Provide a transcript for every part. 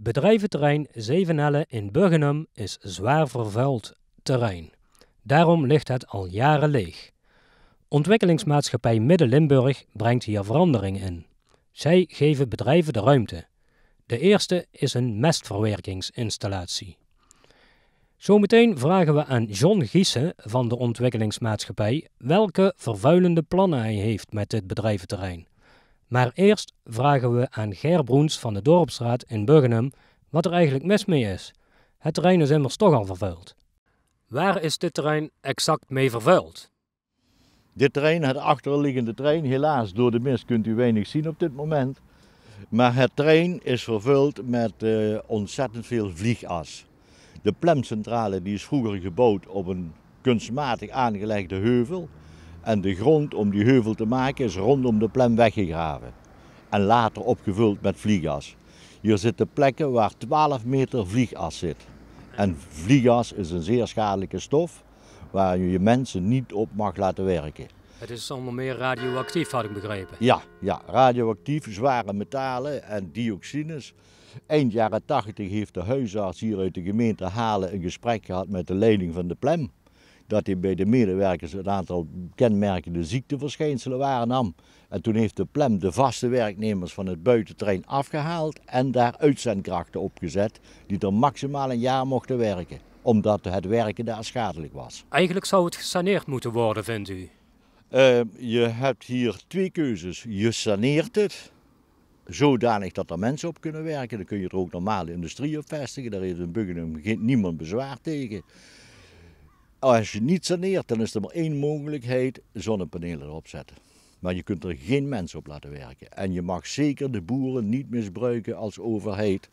Bedrijventerrein Zevenhelle in Burgenum is zwaar vervuild terrein. Daarom ligt het al jaren leeg. Ontwikkelingsmaatschappij Midden-Limburg brengt hier verandering in. Zij geven bedrijven de ruimte. De eerste is een mestverwerkingsinstallatie. Zometeen vragen we aan John Giessen van de ontwikkelingsmaatschappij welke vervuilende plannen hij heeft met dit bedrijventerrein. Maar eerst vragen we aan Ger Broens van de Dorpsraad in Buggenum wat er eigenlijk mis mee is. Het terrein is immers toch al vervuild. Waar is dit terrein exact mee vervuild? Dit terrein, het achterliggende terrein, helaas door de mist kunt u weinig zien op dit moment. Maar het terrein is vervuld met eh, ontzettend veel vliegas. De plemcentrale die is vroeger gebouwd op een kunstmatig aangelegde heuvel. En de grond om die heuvel te maken is rondom de plem weggegraven. En later opgevuld met vliegas. Hier zitten plekken waar 12 meter vliegas zit. En vliegas is een zeer schadelijke stof waar je je mensen niet op mag laten werken. Het is allemaal meer radioactief, had ik begrepen. Ja, ja radioactief, zware metalen en dioxines. Eind jaren 80 heeft de huisarts hier uit de gemeente Halen een gesprek gehad met de leiding van de Plem dat hij bij de medewerkers een aantal kenmerkende ziekteverschijnselen waarnam. En toen heeft de PLEM de vaste werknemers van het buitentrein afgehaald en daar uitzendkrachten opgezet die er maximaal een jaar mochten werken, omdat het werken daar schadelijk was. Eigenlijk zou het gesaneerd moeten worden, vindt u? Eh, je hebt hier twee keuzes. Je saneert het zodanig dat er mensen op kunnen werken. Dan kun je er ook normale industrie op vestigen. Daar heeft een Buggenum niemand bezwaar tegen. Als je niet saneert, dan is er maar één mogelijkheid: zonnepanelen erop zetten. Maar je kunt er geen mens op laten werken. En je mag zeker de boeren niet misbruiken als overheid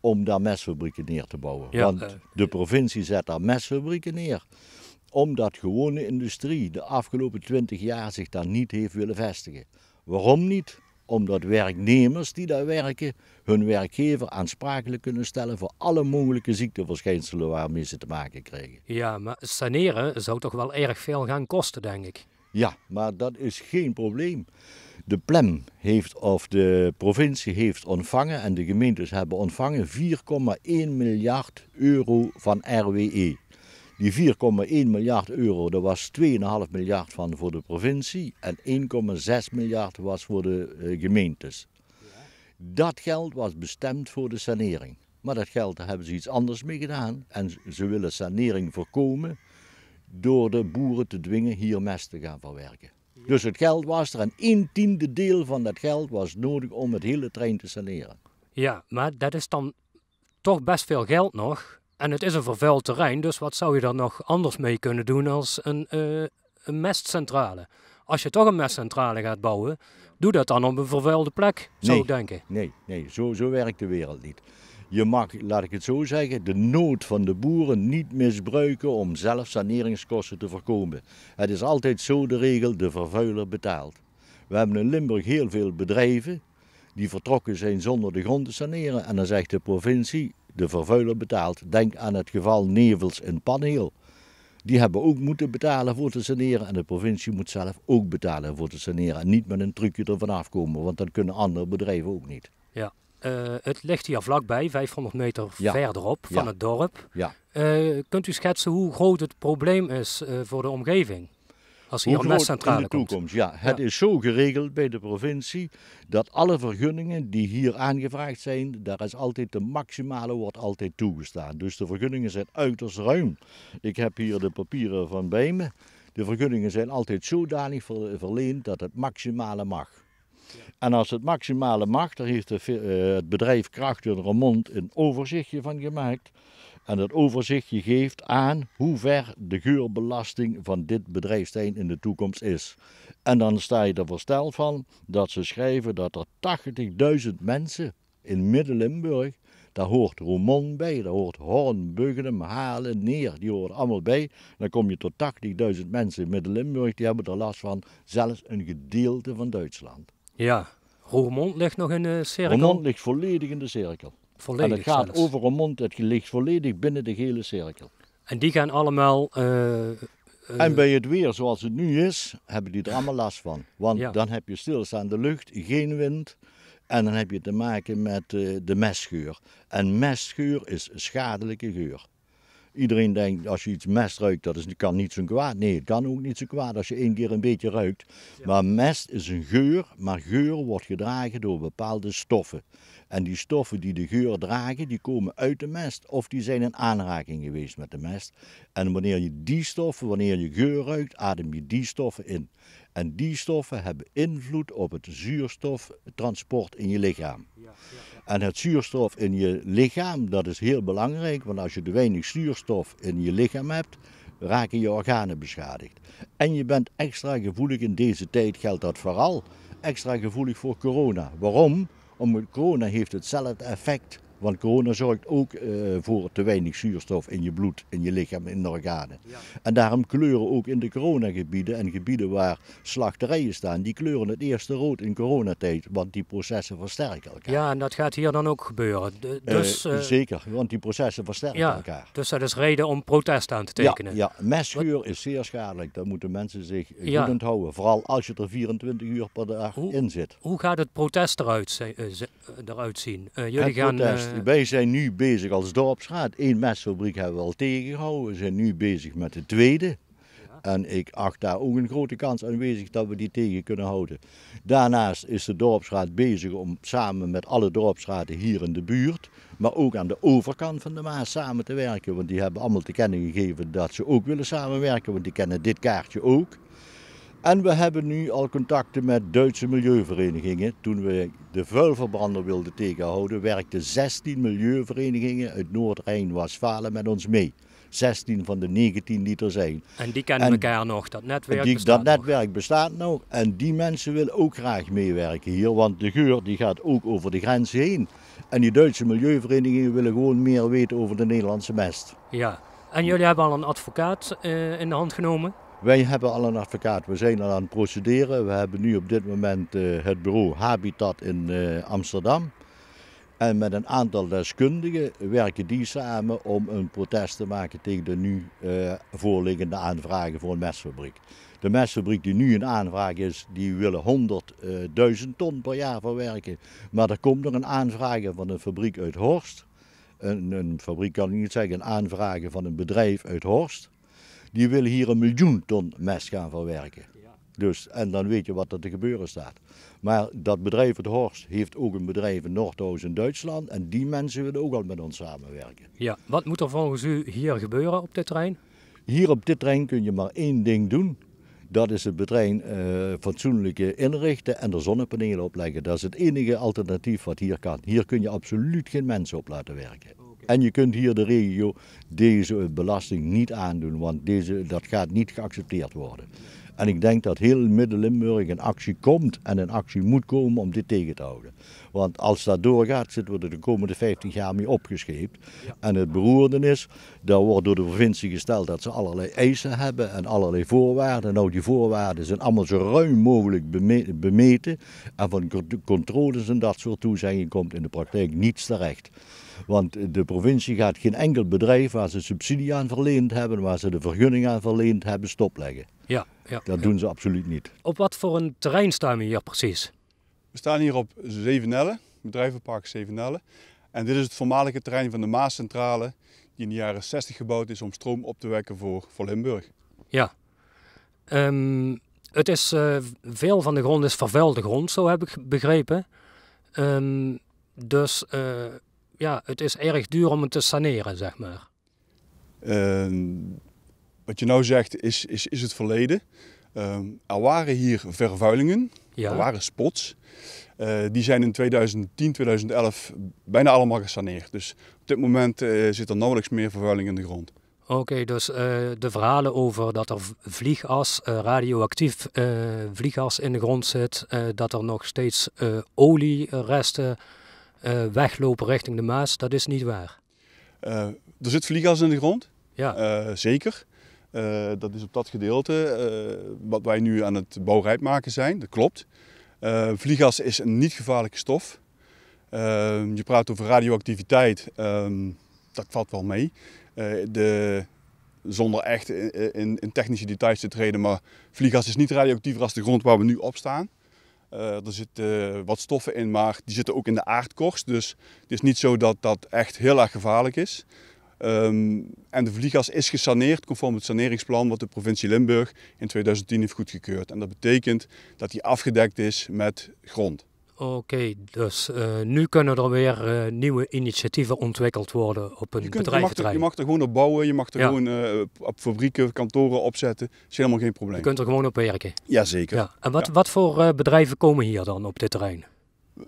om daar mestfabrieken neer te bouwen. Want eh, de provincie zet daar mesfabrieken neer. Omdat gewone industrie de afgelopen twintig jaar zich daar niet heeft willen vestigen. Waarom niet? Omdat werknemers die daar werken hun werkgever aansprakelijk kunnen stellen voor alle mogelijke ziekteverschijnselen waarmee ze te maken krijgen. Ja, maar saneren zou toch wel erg veel gaan kosten, denk ik. Ja, maar dat is geen probleem. De plem heeft, of de provincie heeft ontvangen en de gemeentes hebben ontvangen 4,1 miljard euro van RWE. Die 4,1 miljard euro, dat was 2,5 miljard van voor de provincie en 1,6 miljard was voor de eh, gemeentes. Dat geld was bestemd voor de sanering. Maar dat geld hebben ze iets anders mee gedaan. En ze willen sanering voorkomen door de boeren te dwingen hier mest te gaan verwerken. Dus het geld was er en een tiende deel van dat geld was nodig om het hele trein te saneren. Ja, maar dat is dan toch best veel geld nog. En het is een vervuild terrein, dus wat zou je daar nog anders mee kunnen doen als een, eh, een mestcentrale? Als je toch een mestcentrale gaat bouwen, doe dat dan op een vervuilde plek, zou ik denken. Nee, nee zo, zo werkt de wereld niet. Je mag, laat ik het zo zeggen, de nood van de boeren niet misbruiken om zelf saneringskosten te voorkomen. Het is altijd zo de regel, de vervuiler betaalt. We hebben in Limburg heel veel bedrijven die vertrokken zijn zonder de grond te saneren. En dan zegt de provincie, de vervuiler betaalt. Denk aan het geval Nevels in Panheel. Die hebben ook moeten betalen voor te saneren. En de provincie moet zelf ook betalen voor te saneren. En niet met een trucje ervan afkomen, want dan kunnen andere bedrijven ook niet. Ja, eh, het ligt hier vlakbij, 500 meter verderop van het dorp. Ja. Eh, kunt u schetsen hoe groot het probleem is eh, voor de omgeving? als hier in de toekomst, ja. Het is zo geregeld bij de provincie dat alle vergunningen die hier aangevraagd zijn, daar is altijd de maximale wordt altijd toegestaan. Dus de vergunningen zijn uiterst ruim. Ik heb hier de papieren van bij me. De vergunningen zijn altijd zodanig verleend dat het maximale mag. En als het maximale mag, daar heeft eh, het bedrijf Krachten Remond een overzichtje van gemaakt en het overzichtje geeft aan hoe ver de geurbelasting van dit bedrijfstein in de toekomst is. En dan sta je er versteld van dat ze schrijven dat er 80.000 mensen in Midden-Limburg, daar hoort Roermond bij, daar hoort Horn, Buggenem, Halen, Neer, die horen allemaal bij. Dan kom je tot 80.000 mensen in Midden-Limburg, die hebben er last van, zelfs een gedeelte van Duitsland. Ja, Roermond ligt nog in de cirkel. Roermond ligt volledig in de cirkel en het gaat over een mond, het ligt volledig binnen de gele cirkel. En die gaan allemaal... Eh, eh, en bij het weer zoals het nu is, hebben die er allemaal last van. Want dan heb je stilstaande lucht, geen wind... En dan heb je te maken met eh, de mestgeur. En mestgeur is schadelijke geur. Iedereen denkt, als je iets mest ruikt, dat is, kan niet zo kwaad. Nee, het kan ook niet zo kwaad als je één keer een beetje ruikt. Maar mest is een geur, maar geur wordt gedragen door bepaalde stoffen. En die stoffen die de geur dragen, die komen uit de mest. Of die zijn in aanraking geweest met de mest. En wanneer je die stoffen, wanneer je geur ruikt, adem je die stoffen in. En die stoffen hebben invloed op het zuurstoftransport in je lichaam. Ja, ja, En het zuurstof in je lichaam, dat is heel belangrijk. Want als je te weinig zuurstof in je lichaam hebt, raken je organen beschadigd. En je bent extra gevoelig in deze tijd, geldt dat vooral, extra gevoelig voor corona. Waarom? Om corona heeft hetzelfde effect. Want corona zorgt ook eh, voor te weinig zuurstof in je bloed, in je lichaam, in de organen. En daarom kleuren ook in de coronagebieden en gebieden waar slachterijen staan, die kleuren het eerste rood in coronatijd. Want die processen versterken elkaar. Ja, en dat gaat hier dan ook gebeuren. Eh, dus, eh, zeker, want die processen versterken ja, elkaar. Dus dat is reden om protest aan te tekenen. Ja, ja. mesgeur is zeer schadelijk. Daar moeten mensen zich goed onthouden. Vooral als je er 24 uur per dag in zit. Hoe gaat het protest eruit, zien? jullie gaan eh, wij zijn nu bezig als dorpsraad. Eén mestfabriek hebben we al tegengehouden. We zijn nu bezig met de tweede. En ik acht daar ook een grote kans aanwezig dat we die tegen kunnen houden. Daarnaast is de dorpsraad bezig om samen met alle dorpsraden hier in de buurt, maar ook aan de overkant van de Maas samen te werken. Want die hebben allemaal te kennen gegeven dat ze ook willen samenwerken, want die kennen dit kaartje ook. En we hebben nu al contacten met Duitse milieuverenigingen. Toen we de vuilverbrander wilden tegenhouden, werkten 16 milieuverenigingen uit Noord-Rijn-Westfalen met ons mee. 16 van de 19 die er zijn. En die kennen elkaar nog, dat netwerk die, bestaat Dat nog. netwerk bestaat nog en die mensen willen ook graag meewerken hier, want de geur die gaat ook over de grens heen. En die Duitse milieuverenigingen willen gewoon meer weten over de Nederlandse mest. Ja, en jullie hebben al een advocaat eh, in de hand genomen? Wij hebben al een advocaat, we zijn al aan het procederen. We hebben nu op dit moment eh, het bureau Habitat in eh, Amsterdam. En met een aantal deskundigen werken die samen om een protest te maken tegen de nu eh, voorliggende aanvragen voor een mestfabriek. De mestfabriek die nu een aanvraag is, die willen 100.000 ton per jaar verwerken. Maar er komt nog een aanvraag van een fabriek uit Horst. Een, een fabriek kan ik niet zeggen, een aanvraag van een bedrijf uit Horst die willen hier een miljoen ton mest gaan verwerken. Dus, en dan weet je wat er te gebeuren staat. Maar dat bedrijf, het Horst, heeft ook een bedrijf in Noordhuis in Duitsland. En die mensen willen ook al met ons samenwerken. Ja, wat moet er volgens u hier gebeuren op dit terrein? Hier op dit terrein kun je maar één ding doen. Dat is het bedrijf uh, eh, fatsoenlijk inrichten en er zonnepanelen op leggen. Dat is het enige alternatief wat hier kan. Hier kun je absoluut geen mensen op laten werken. En je kunt hier de regio deze belasting niet aandoen, want deze, dat gaat niet geaccepteerd worden. En ik denk dat heel Midden-Limburg in actie komt en in actie moet komen om dit tegen te houden. Want als dat doorgaat, zitten we er de komende 15 jaar mee opgescheept. En het beroerde is, daar wordt door de provincie gesteld dat ze allerlei eisen hebben en allerlei voorwaarden. Nou, die voorwaarden zijn allemaal zo ruim mogelijk bemeten. En van controles en dat soort toezeggingen komt in de praktijk niets terecht. Want de provincie gaat geen enkel bedrijf waar ze subsidie aan verleend hebben, waar ze de vergunning aan verleend hebben, stopleggen. Ja, ja. Dat doen ze absoluut niet. Op wat voor een terrein staan we hier precies? We staan hier op Zevenelle, bedrijvenpark Zevenelle. En dit is het voormalige terrein van de Maascentrale, die in de jaren 60 gebouwd is om stroom op te wekken voor, Limburg. Ja. Ehm, het is, eh, veel van de grond is vervuilde grond, zo heb ik begrepen. Ehm, dus eh, ja, het is erg duur om het te saneren, zeg maar. Ehm, wat je nou zegt is, is, is het verleden. Ehm, er waren hier vervuilingen, er waren spots. Eh, die zijn in 2010, 2011 bijna allemaal gesaneerd. Dus op dit moment eh, zit er nauwelijks meer vervuiling in de grond. Oké, dus eh, de verhalen over dat er vliegas, radioactief vliegas in de grond zit, dat er nog steeds olieresten eh, weglopen richting de Maas, dat is niet waar. Eh, er zit vliegas in de grond, ja. Eh, zeker. dat is op dat gedeelte wat wij nu aan het bouwrijp maken zijn, dat klopt. vliegas is een niet gevaarlijke stof. Ehm, je praat over radioactiviteit, ehm, dat valt wel mee. de, zonder echt in, in, in, technische details te treden. Maar vliegas is niet radioactiever als de grond waar we nu op staan. Eh, er zitten wat stoffen in, maar die zitten ook in de aardkorst. Dus het is niet zo dat dat echt heel erg gevaarlijk is. Ehm, en de vliegas is gesaneerd conform het saneringsplan wat de provincie Limburg in 2010 heeft goedgekeurd. En dat betekent dat die afgedekt is met grond. Oké, dus eh, nu kunnen er weer eh, nieuwe initiatieven ontwikkeld worden op een bedrijventerrein. Je mag, er, gewoon op bouwen, je mag er gewoon eh, op fabrieken, kantoren opzetten. Dat is helemaal geen probleem. Je kunt er gewoon op werken? Jazeker. Ja. En wat, wat voor bedrijven komen hier dan op dit terrein?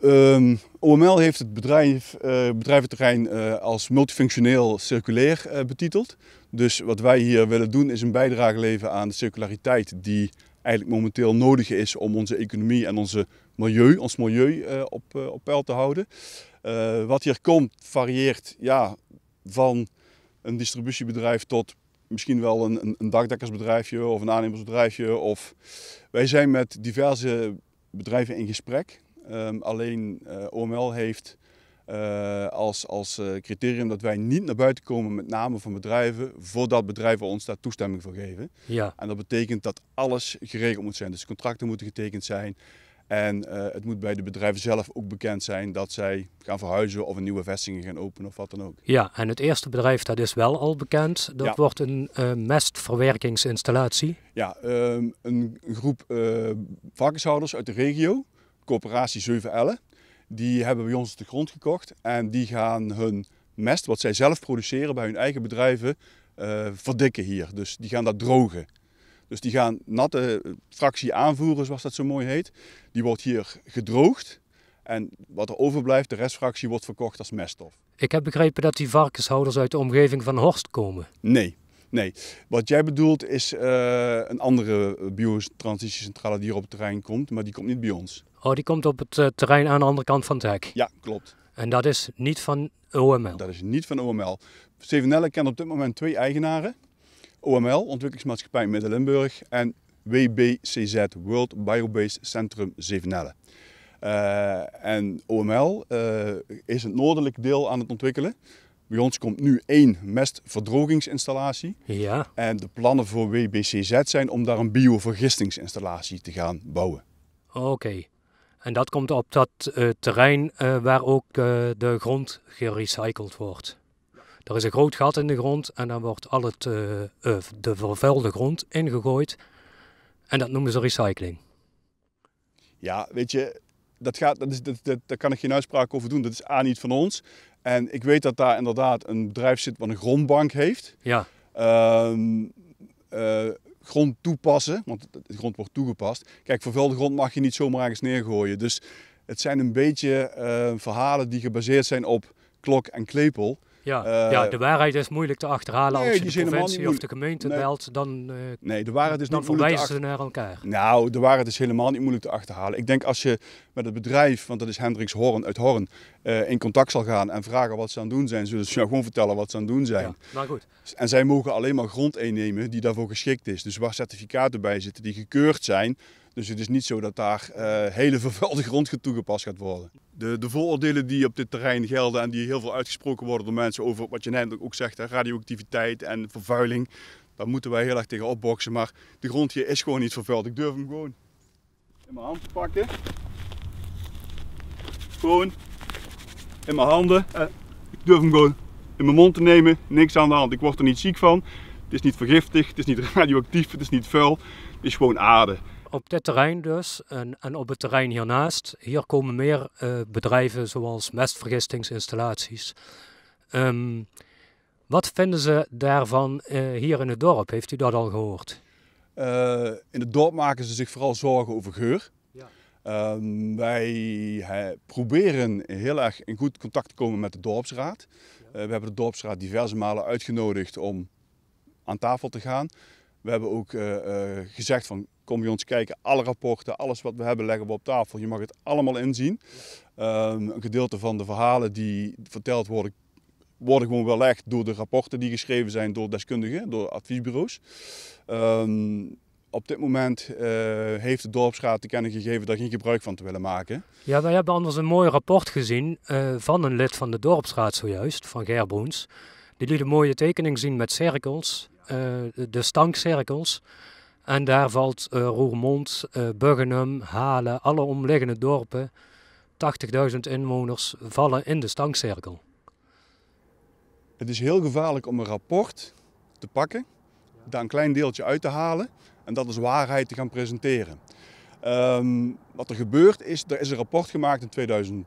Ehm, OML heeft het bedrijf, bedrijventerrein als multifunctioneel circulair betiteld. Dus wat wij hier willen doen is een bijdrage leveren aan de circulariteit die eigenlijk momenteel nodig is om onze economie en onze ons milieu eh, op, eh, op peil te houden. Eh, wat hier komt varieert ja, van een distributiebedrijf tot misschien wel een, een dakdekkersbedrijfje of een aannemersbedrijfje. Of... Wij zijn met diverse bedrijven in gesprek. Ehm, alleen OML heeft als, als criterium dat wij niet naar buiten komen met namen van bedrijven voordat bedrijven ons daar toestemming voor geven. Ja. En dat betekent dat alles geregeld moet zijn. Dus contracten moeten getekend zijn, en eh, het moet bij de bedrijven zelf ook bekend zijn dat zij gaan verhuizen of een nieuwe vestiging gaan openen of wat dan ook. Ja, en het eerste bedrijf dat is wel al bekend. Dat wordt een eh, mestverwerkingsinstallatie. Ja, ehm, een groep uh, varkenshouders uit de regio, coöperatie 7 Elle, die hebben bij ons de grond gekocht en die gaan hun mest, wat zij zelf produceren bij hun eigen bedrijven, verdikken hier. Dus die gaan dat drogen. Dus die gaan natte eh, fractie aanvoeren, zoals dat zo mooi heet. Die wordt hier gedroogd. En wat er overblijft, de restfractie, wordt verkocht als meststof. Ik heb begrepen dat die varkenshouders uit de omgeving van Horst komen. Nee, nee. Wat jij bedoelt is eh, een andere biotransitiecentrale die hier op het terrein komt, maar die komt niet bij ons. Oh, die komt op het eh, terrein aan de andere kant van het hek? Ja, klopt. En dat is niet van OML? Dat is niet van OML. Stevenelle kent op dit moment twee eigenaren. OML, Ontwikkelingsmaatschappij Midden-Limburg en WBCZ, World Biobased Centrum Zevenelle. Uh, en OML eh, is het noordelijk deel aan het ontwikkelen. Bij ons komt nu één mestverdrogingsinstallatie. Ja. En de plannen voor WBCZ zijn om daar een biovergistingsinstallatie te gaan bouwen. Oké. En dat komt op dat eh, terrein waar ook de grond gerecycled wordt? Er is een groot gat in de grond en dan wordt al het, eh, eh, de vervuilde grond ingegooid. En dat noemen ze recycling. Ja, weet je, dat gaat, dat is, dat, dat, daar kan ik geen uitspraak over doen. Dat is A niet van ons. En ik weet dat daar inderdaad een bedrijf zit wat een grondbank heeft. Ja. Ehm, eh, grond toepassen, want de grond wordt toegepast. Kijk, vervuilde grond mag je niet zomaar ergens neergooien. Dus het zijn een beetje verhalen die gebaseerd zijn op klok en klepel. Ja, eh, ja, de waarheid is moeilijk te achterhalen als je de provincie of de gemeente belt. Dan, eh, nee, de waarheid is dan verwijzen ze naar elkaar. Nou, de waarheid is helemaal niet moeilijk te achterhalen. Ik denk als je met het bedrijf, want dat is Hendricks Horn uit Horn, eh, in contact zal gaan en vragen wat ze aan het doen zijn, zullen ze jou gewoon vertellen wat ze aan het doen zijn. Ja, maar goed. En zij mogen alleen maar grond innemen die daarvoor geschikt is. Dus waar certificaten bij zitten die gekeurd zijn dus het is niet zo dat daar eh, hele vervuilde grond toegepast gaat worden. De, de vooroordelen die op dit terrein gelden en die heel veel uitgesproken worden door mensen over wat je net ook zegt, radioactiviteit en vervuiling, daar moeten wij heel erg tegen opboksen. Maar de grond hier is gewoon niet vervuild. Ik durf hem gewoon in mijn hand te pakken. Gewoon in mijn handen. Eh, ik durf hem gewoon in mijn mond te nemen. Niks aan de hand. Ik word er niet ziek van. Het is niet vergiftig, het is niet radioactief, het is niet vuil. Het is gewoon aarde op dit terrein dus en, en op het terrein hiernaast, hier komen meer eh, bedrijven zoals mestvergistingsinstallaties. Ehm, wat vinden ze daarvan eh, hier in het dorp? Heeft u dat al gehoord? Eh, in het dorp maken ze zich vooral zorgen over geur. Ja. Ehm, wij proberen heel erg in goed contact te komen met de dorpsraad. we hebben de dorpsraad diverse malen uitgenodigd om aan tafel te gaan. We hebben ook gezegd van Kom je ons kijken, alle rapporten, alles wat we hebben leggen we op tafel. Je mag het allemaal inzien. Ehm, een gedeelte van de verhalen die verteld worden, worden gewoon belegd door de rapporten die geschreven zijn door deskundigen, door adviesbureaus. Ehm, op dit moment eh, heeft de dorpsraad te kennen gegeven daar geen gebruik van te willen maken. Ja, wij nou, hebben anders een mooi rapport gezien eh, van een lid van de dorpsraad zojuist, van Gerboens. Die liet een mooie tekening zien met cirkels, eh, de stankcirkels. En daar valt eh, Roermond, eh, Buggenum, Halen, alle omliggende dorpen, 80.000 inwoners, vallen in de stankcirkel. Het is heel gevaarlijk om een rapport te pakken, daar een klein deeltje uit te halen en dat als waarheid te gaan presenteren. Ehm, wat er gebeurt is, er is een rapport gemaakt in 2010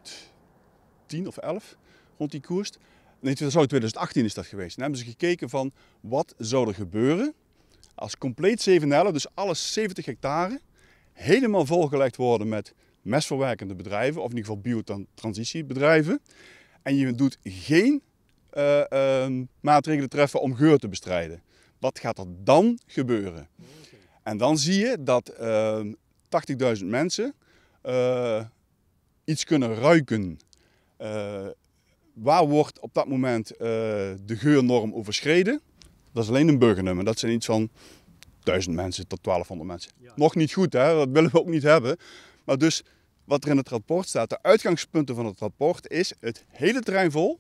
of 11 rond die koers. Nee, 2018 is dat geweest. En hebben ze gekeken van wat zou er gebeuren als compleet 7L, dus alle 70 hectare, helemaal volgelegd worden met mestverwerkende bedrijven, of in ieder geval biotransitiebedrijven. En je doet geen eh, ehm, maatregelen treffen om geur te bestrijden. Wat gaat er dan gebeuren? En dan zie je dat 80.000 ehm, mensen eh, iets kunnen ruiken. Eh, waar wordt op dat moment de geurnorm overschreden? Dat is alleen een burgernummer. Dat zijn iets van 1000 mensen tot 1200 mensen. Nog niet goed, hè? dat willen we ook niet hebben. Maar dus wat er in het rapport staat, de uitgangspunten van het rapport is het hele terrein vol,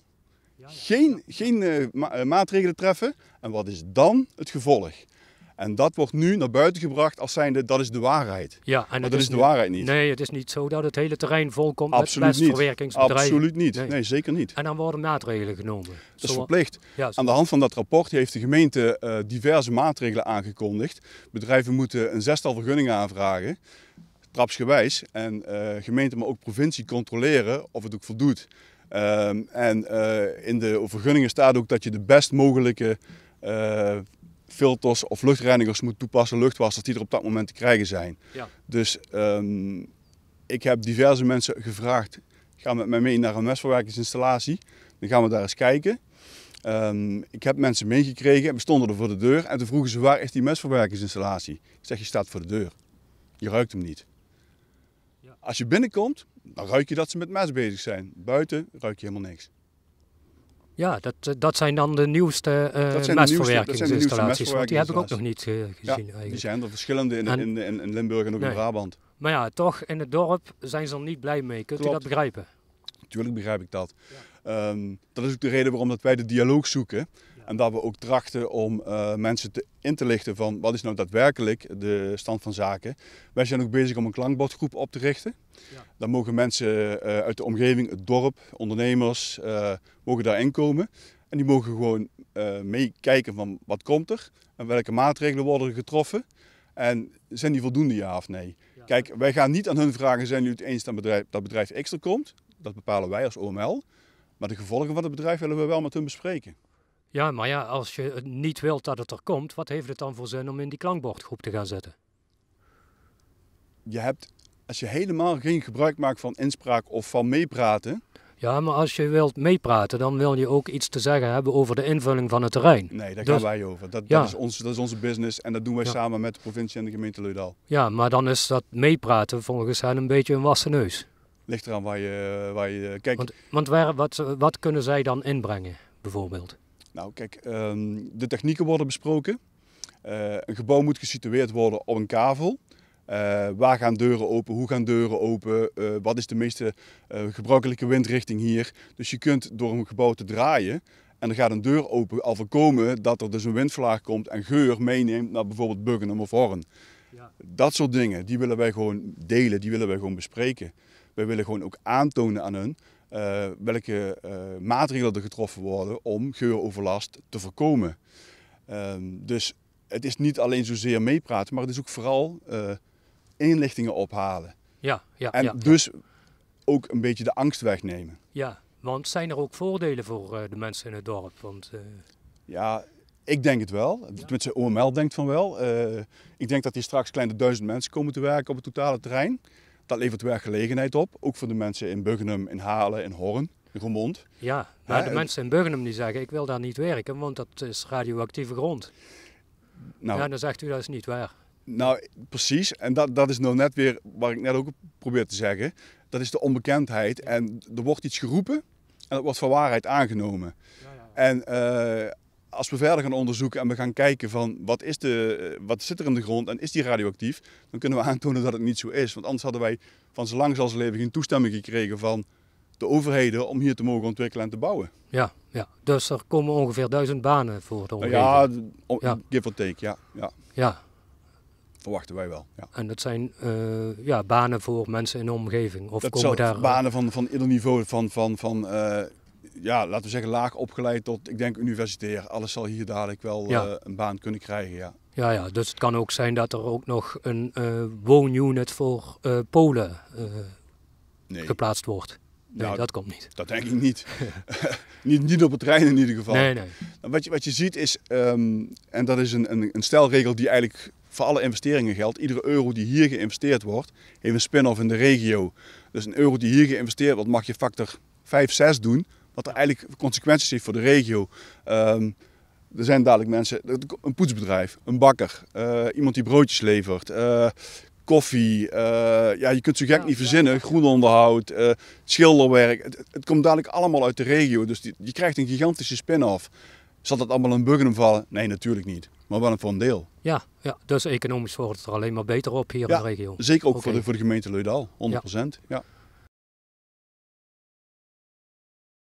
ja, ja. geen, geen eh, eh, maatregelen treffen. En wat is dan het gevolg? En dat wordt nu naar buiten gebracht als zijnde dat is de waarheid. Ja, en dat is, de waarheid niet. Nee, het is niet zo dat het hele terrein volkomt Absoluut met verwerkingsbedrijven. Absoluut niet. Nee. nee. zeker niet. En dan worden maatregelen genomen. Dat is verplicht. Ja, Aan de hand van dat rapport heeft de gemeente eh, diverse maatregelen aangekondigd. Bedrijven moeten een zestal vergunningen aanvragen, trapsgewijs. En eh, gemeente, maar ook provincie controleren of het ook voldoet. Ehm, en eh, in de vergunningen staat ook dat je de best mogelijke filters of luchtreinigers moet toepassen, luchtwassers die er op dat moment te krijgen zijn. Ja. Dus ehm, ik heb diverse mensen gevraagd, ga met mij mee naar een mestverwerkingsinstallatie, Dan gaan we daar eens kijken. Ehm, ik heb mensen meegekregen en we stonden er voor de deur. En toen vroegen ze, waar is die mestverwerkingsinstallatie? Ik zeg, je staat voor de deur. Je ruikt hem niet. Ja. Als je binnenkomt, dan ruik je dat ze met mes bezig zijn. Buiten ruik je helemaal niks. Ja, dat, eh, dat zijn dan de nieuwste uh, eh, mestverwerkingsinstallaties. want die heb ik ook nog niet gezien. Ja, die zijn er verschillende in, in, in, Limburg en ook in Brabant. Maar ja, toch in het dorp zijn ze er niet blij mee. Kunt Klopt. u dat begrijpen? Tuurlijk begrijp ik dat. Ehm, dat is ook de reden waarom dat wij de dialoog zoeken. En dat we ook trachten om eh, mensen te, in te lichten van wat is nou daadwerkelijk de stand van zaken. Wij zijn ook bezig om een klankbordgroep op te richten. Ja. Dan mogen mensen eh, uit de omgeving, het dorp, ondernemers, eh, mogen daarin komen. En die mogen gewoon meekijken van wat komt er en welke maatregelen worden getroffen. En zijn die voldoende ja of nee? Kijk, wij gaan niet aan hun vragen, zijn jullie het eens dat bedrijf, dat bedrijf X er komt? Dat bepalen wij als OML. Maar de gevolgen van het bedrijf willen we wel met hun bespreken. Ja, maar ja, als je niet wilt dat het er komt, wat heeft het dan voor zin om in die klankbordgroep te gaan zitten? Je hebt, als je helemaal geen gebruik maakt van inspraak of van meepraten. Ja, maar als je wilt meepraten, dan wil je ook iets te zeggen hebben over de invulling van het terrein. Nee, daar dus- gaan wij over. Dat, dat, is dat is onze business en dat doen wij samen met de provincie en de gemeente Leudal. Ja, maar dan is dat meepraten volgens hen een beetje een wassen neus. Ligt eraan waar je... Waar je kijkt. Want, want waar, wat, wat kunnen zij dan inbrengen, bijvoorbeeld? Nou, kijk, ehm, de technieken worden besproken. Eh, een gebouw moet gesitueerd worden op een kavel. Eh, waar gaan deuren open? Hoe gaan deuren open? Eh, wat is de meeste gebruikelijke windrichting hier? Dus je kunt door een gebouw te draaien en er gaat een deur open al voorkomen dat er dus een windvlaag komt en geur meeneemt naar bijvoorbeeld buggen of Horn. Ja. Dat soort dingen, die willen wij gewoon delen, die willen wij gewoon bespreken. Wij willen gewoon ook aantonen aan hun eh, welke eh, maatregelen er getroffen worden om geuroverlast te voorkomen. Ehm, dus het is niet alleen zozeer meepraten, maar het is ook vooral eh, inlichtingen ophalen. Ja, ja, en dus ook een beetje de angst wegnemen. Ja, want zijn er ook voordelen voor de mensen in het dorp? Want, Ja, ik denk het wel. Met zijn OML denkt van wel. ik denk dat hier straks kleine duizend mensen komen te werken op het totale terrein. Dat levert werkgelegenheid op, ook voor de mensen in Buggenum, in Halen, in Horn, in Gomond. Ja, maar de mensen in Buggenum die zeggen, ik wil daar niet werken, want dat is radioactieve grond. Nou, ja, dan zegt u, dat is niet waar. Nou, precies. En dat, dat is nou net weer waar ik net ook probeer te zeggen. Dat is de onbekendheid. En er wordt iets geroepen en dat wordt van waarheid aangenomen. Ja, ja. En eh, als we verder gaan onderzoeken en we gaan kijken van wat, is de, eh, wat zit er in de grond en is die radioactief, dan kunnen we aantonen dat het niet zo is. Want anders hadden wij van zo lang als leven geen toestemming gekregen van de overheden om hier te mogen ontwikkelen en te bouwen. Ja, ja. dus er komen ongeveer duizend banen voor de omgeving. Ja, ja. give or take, ja. ja. ja. Verwachten wij wel. Ja. En dat zijn eh, ja, banen voor mensen in de omgeving? Of komen daar... banen van, van ieder niveau, van, van, van eh, ja, laten we zeggen, laag opgeleid tot, ik denk, universitair. Alles zal hier dadelijk wel eh, een baan kunnen krijgen, ja. Ja, ja, dus het kan ook zijn dat er ook nog een uh, woonunit voor eh, Polen nee. geplaatst wordt. Nee, nou, dat komt niet. Dat denk ik niet. niet. Niet op het terrein in ieder geval. Nee, nee. Nou, wat, je, wat je ziet is, ehm, en dat is een, een, een stelregel die eigenlijk voor alle investeringen geldt. Iedere euro die hier geïnvesteerd wordt, heeft een spin-off in de regio. Dus een euro die hier geïnvesteerd wordt, mag je factor 5, 6 doen. Wat er eigenlijk consequenties heeft voor de regio. Ehm, er zijn dadelijk mensen, een poetsbedrijf, een bakker, eh, iemand die broodjes levert, eh, koffie. Eh, ja, je kunt zo gek niet verzinnen. Groenonderhoud, schilderwerk. Het, komt dadelijk allemaal uit de regio. Dus je krijgt een gigantische spin-off. Zal dat allemaal in Buggenum vallen? Nee, natuurlijk niet. Maar wel voor een deel. Ja, ja, dus economisch wordt het er alleen maar beter op hier ja, in de regio. Zeker ook voor, de, voor de gemeente Leudal, 100%. Ja. ja.